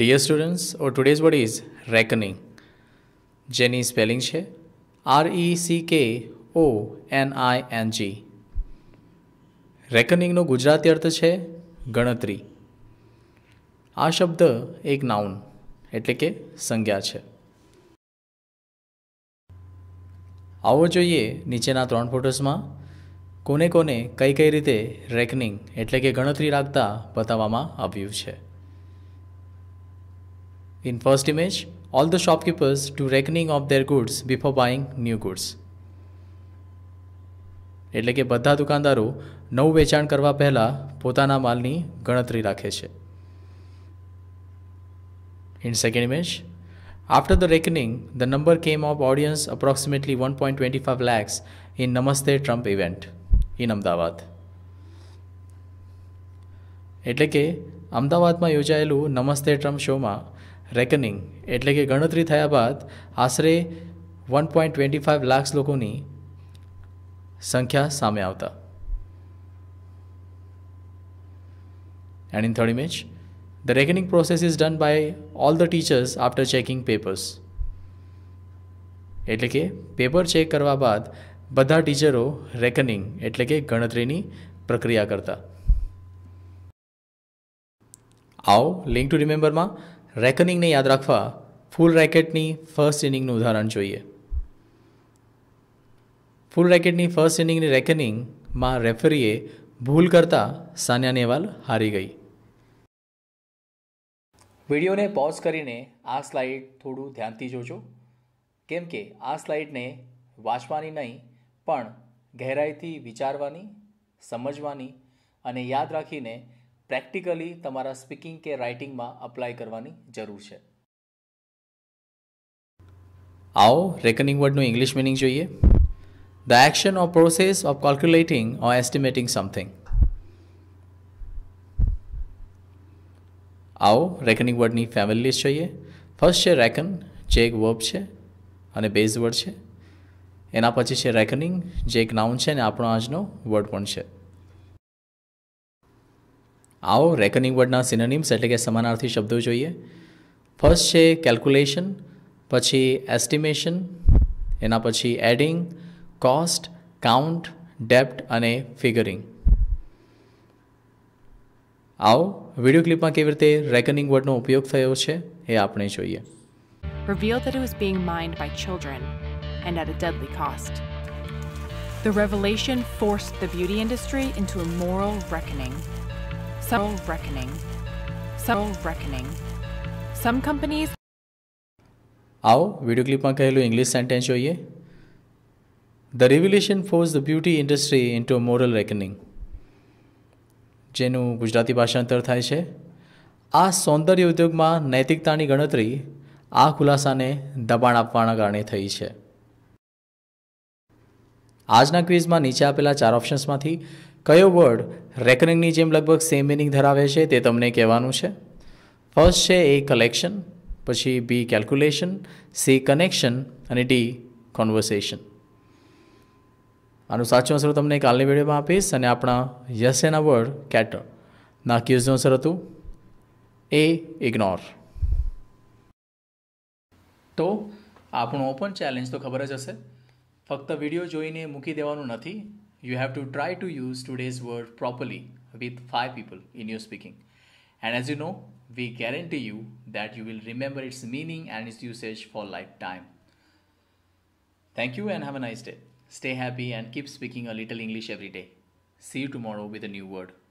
Dear students our today's word is reckoning જેની spelling છે R E C K O N I N G રેકનિંગનો ગુજરાતી અર્થ છે ગણતરી આ શબ્દ એક નાઉન એટલે કે સંજ્ઞા છે આવો જોઈએ નીચેના ત્રણ ફોટોસમાં કોને કોને કઈ કઈ રીતે રેકનિંગ એટલે કે ગણતરી રાખતા બતાવવામાં આવ્યું છે In first image, all the shopkeepers do reckoning of their goods before buying new goods. એટલે કે બધા દુકાનદારો નવું વેચાણ કરવા પહેલાં પોતાના માલની ગણતરી રાખે છે In second image, after the reckoning, the number came of audience approximately 1.25 lakhs in Namaste Trump event in Ahmedabad. એટલે કે અમદાવાદમાં યોજાયેલું નમસ્તે ટ્રમ્પ શોમાં રેકનિંગ એટલે કે ગણતરી થયા બાદ આશરે one point twenty five lakh લોકોની સંખ્યા સામે આવતા and in third image, the reckoning process is done by all the teachers after checking papers એટલે કે પેપર ચેક કરવા બાદ બધા ટીચરો રેકનિંગ એટલે કે ગણતરીની પ્રક્રિયા કરતા આવો લિંક ટુ રિમેમ્બરમાં રેકનિંગને યાદ રાખવા ફૂલ રેકેટની ફર્સ્ટ ઇનિંગનું ઉદાહરણ જોઈએ ફૂલ રેકેટની ફર્સ્ટ ઇનિંગની રેકનિંગમાં રેફરીએ ભૂલ કરતાં સાનિયા નેહવાલ હારી ગઈ વિડીયોને પોઝ કરીને આ સ્લાઇડ થોડું ધ્યાનથી જોજો કેમ કે આ સ્લાઇડને વાંચવાની નહીં પણ ગહેરાઈથી વિચારવાની સમજવાની અને યાદ રાખીને પ્રેક્ટિકલી તમારા સ્પીકિંગ કે રાઇટિંગમાં અપ્લાય કરવાની જરૂર છે આવો રેકનિંગ વર્ડનું ઇંગ્લિશ મિનિંગ જોઈએ the action of process of calculating or estimating something આવો રેકનિંગ વર્ડની ફેમિલી જોઈએ ફર્સ્ટ છે રેકન જે એક વર્બ છે અને બેઝ વર્ડ છે એના પછી છે રેકનિંગ જે એક નાઉન છે અને આપણો આજનો વર્ડ પણ છે આવો રેકનિંગ વર્ડના સિનોનિમ્સ એટલે કે સમાનાર્થી શબ્દો જોઈએ ફર્સ્ટ છે કેલ્ક્યુલેશન પછી એસ્ટિમેશન એના પછી એડિંગ કોસ્ટ કાઉન્ટ ડેપ્ટ અને ફિગરિંગ આવો વિડીયો ક્લિપમાં કેવી રીતે રેકનિંગ વર્ડનો ઉપયોગ થયો છે એ આપણે જોઈએ revealed that it was being mined by children and at a deadly cost. The revelation forced the beauty industry into a moral reckoning Soul reckoning. Soul reckoning. Some companies. આવો video ક્લિપમાં કહેલું ઇંગ્લિશ સેન્ટેન્સ જોઈએ the revolution forces the beauty industry into moral reckoning જેનું ગુજરાતી ભાષાંતર થાય છે આ સૌંદર્ય ઉદ્યોગમાં નૈતિકતાની ગણતરી આ ખુલાસાને દબાણ આપવાના કારણે થઈ છે આજના ક્વિઝમાં નીચે આપેલા ચાર ઓપ્શન્સમાંથી કયો વર્ડ રેકરિંગની જેમ લગભગ સેમ મિનિંગ ધરાવે છે તે તમને કહેવાનું છે ફર્સ્ટ છે એ કલેક્શન પછી બી કેલ્ક્યુલેશન સી કનેક્શન અને ડી કોન્વર્સેશન આનું સાચો અસર તમને કાલની વિડીયોમાં આપીશ અને આપણા એના વર્ડ કેટર ના ક્યુઝનું અસર હતું એ ઇગ્નોર તો આપણો ઓપન ચેલેન્જ તો ખબર જ હશે ફક્ત વિડીયો જોઈને મૂકી દેવાનું નથી you have to try to use today's word properly with five people in your speaking. And as you know, we guarantee you that you will remember its meaning and its usage for lifetime. Thank you and have a nice day. Stay happy and keep speaking a little English every day. See you tomorrow with a new word.